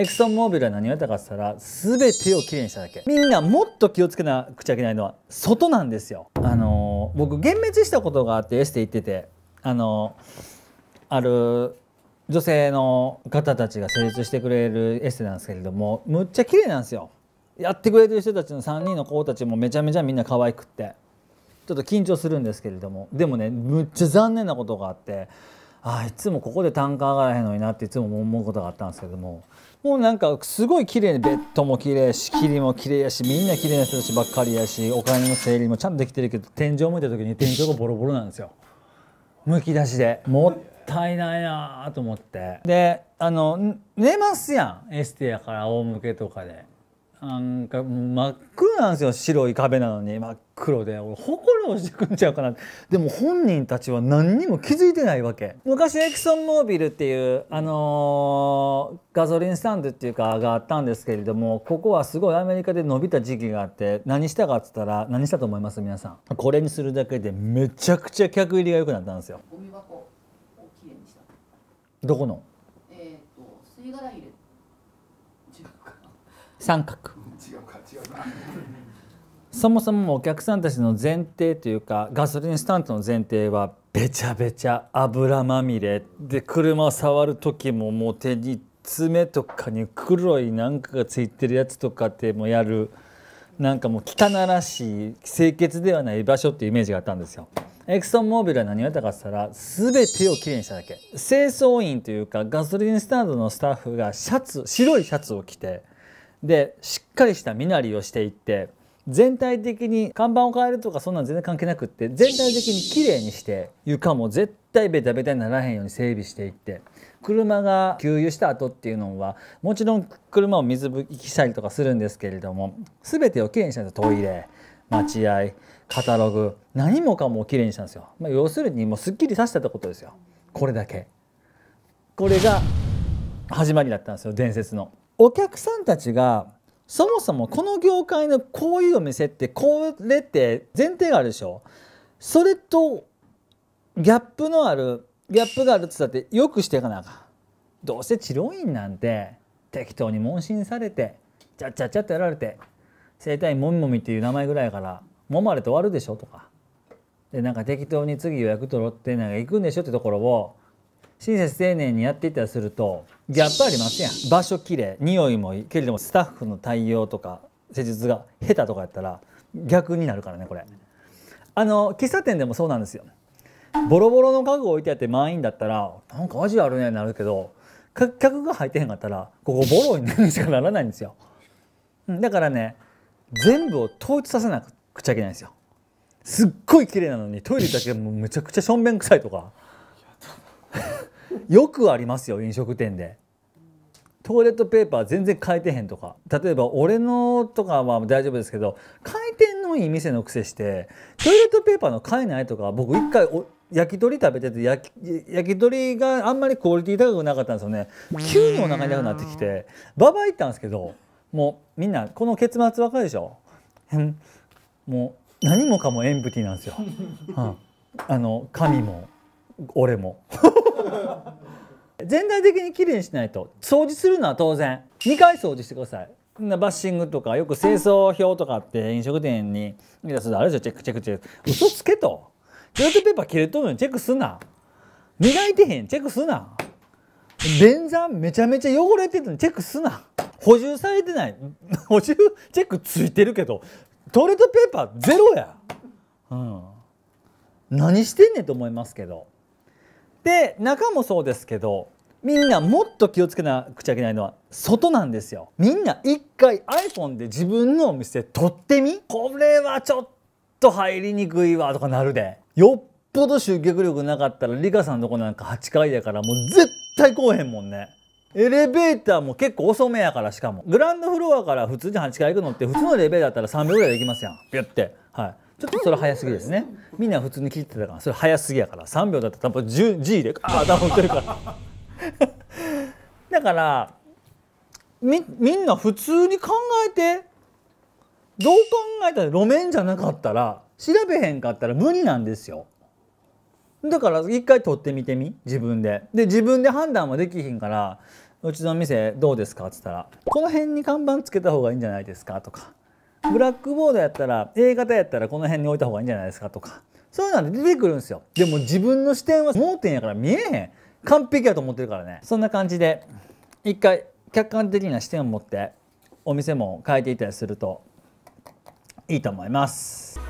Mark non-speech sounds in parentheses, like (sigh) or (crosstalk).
エクソンモービルは何をやったかっつったら全てをきれいにしただけみんなもっと気をつけなくちゃいけないのは外なんですよあの僕幻滅したことがあってエステ行っててあのある女性の方たちが施術してくれるエステなんですけれどもむっちゃ綺麗なんですよやってくれてる人たちの3人の子たちもめちゃめちゃみんな可愛くってちょっと緊張するんですけれどもでもねむっちゃ残念なことがあってあいつもここで単価上がらへんのになっていつも思うことがあったんですけどももうなんかすごい綺麗にベッドも綺麗やし霧も綺麗やしみんな綺麗な人たちばっかりやしお金の整理もちゃんとできてるけど天井向いた時に天井がボロボロなんですよむき出しでもったいないなと思ってであの寝ますやんエステやから仰向けとかでなんか真っ黒なんですよ白い壁なのに真っ黒で俺ほころしてくんちゃうかなでも本人たちは何にも気づいてないわけ昔エクソンモービルっていうあのー、ガソリンスタンドっていうかがあったんですけれどもここはすごいアメリカで伸びた時期があって何したかっつったら何したと思います皆さんこれにするだけでめちゃくちゃ客入りが良くなったんですよどこの、えーと三角そもそもお客さんたちの前提というかガソリンスタンドの前提はべちゃべちゃ油まみれで車を触る時ももう手に爪とかに黒いなんかがついてるやつとかってもやるなんかもう汚らしい清潔ではない場所っていうイメージがあったんですよ。エクソンモービルは何をやったかったら全てをきれいにしただけ清掃員というかガソリンスタンドのスタッフがシャツ白いシャツを着てでしっかりした身なりをしていって全体的に看板を変えるとかそんなん全然関係なくって全体的にきれいにして床も絶対ベタベタにならへんように整備していって車が給油した後っていうのはもちろん車を水拭きしたりとかするんですけれども全てをきれいにしたんですトイレ待合カタログ何もかもきれいにしたんですよ、まあ、要するにもうすっきりさせたってことですよこれだけこれが始まりだったんですよ伝説の。お客さんたちがそもそもこの業界のこういうお店ってこれって前提があるでしょそれとギャップのあるギャップがあるって言ったってよくしていかなあかんどうせ治療院なんて適当に問診されてちゃっちゃっちゃってやられて整体院もみもみっていう名前ぐらいからもまれて終わるでしょとかでなんか適当に次予約取ろうってなんか行くんでしょってところを親切丁寧にやっていたりするとギャップありますやん場所きれい匂いもいいけれどもスタッフの対応とか施術が下手とかやったら逆になるからねこれあの喫茶店でもそうなんですよボロボロの家具置いてあって満員だったらなんか味あるねなるけど客が入ってへんかったらここボロになしかならないんですよだからね全部を統一させなくちゃいけないんですよすっごい綺麗なのにトイレだけもうめちゃくちゃしょんべん臭いとかよくありますよ飲食店で。トイレットペーパー全然変えてへんとか例えば俺のとかは大丈夫ですけど回転のいい店の癖してトイレットペーパーの買えないとか僕一回焼き鳥食べてて焼き焼き鳥があんまりクオリティ高くなかったんですよね急にお腹痛くなってきてババ行ったんですけどもうみんなこの結末わかるでしょもう何もかもエンプティなんですよ、うん、あの神も俺も (laughs) 全体的にきれいにしないと掃除するのは当然2回掃除してくださいバッシングとかよく清掃表とかって飲食店に見たすあれでしょチェックチェックチェック嘘つけとトイレットペーパー切れとるのにチェックすな磨いてへんチェックすな便座めちゃめちゃ汚れてるのにチェックすな補充されてない補充チェックついてるけどトイレットペーパーゼロや、うん、何してんねんと思いますけど。で中もそうですけどみんなもっと気をつけなくちゃいけないのは外なんですよみんな一回 iPhone で自分のお店撮ってみこれはちょっと入りにくいわとかなるでよっぽど集客力なかったらリカさんのとこなんか8階やからもう絶対来おへんもんねエレベーターも結構遅めやからしかもグランドフロアから普通に8階行くのって普通のエレベーターだったら3秒ぐらいで行きますやんピュってはいちょっとそれ早すぎですねみんな普通に切ってたからそれ早すぎやから3秒だったら多分 G でーッ頭打ってるから (laughs) だからみみんな普通に考えてどう考えたら路面じゃなかったら調べへんかったら無理なんですよだから一回取ってみてみ自分でで自分で判断はできひんからうちの店どうですか?」っつったら「この辺に看板つけた方がいいんじゃないですか?」とかブラックボードやったら A 型やったらこの辺に置いた方がいいんじゃないですかとかそういうのは出てくるんですよでも自分の視点は盲点やから見えへん完璧やと思ってるからねそんな感じで一回客観的な視点を持ってお店も変えていたりするといいと思います。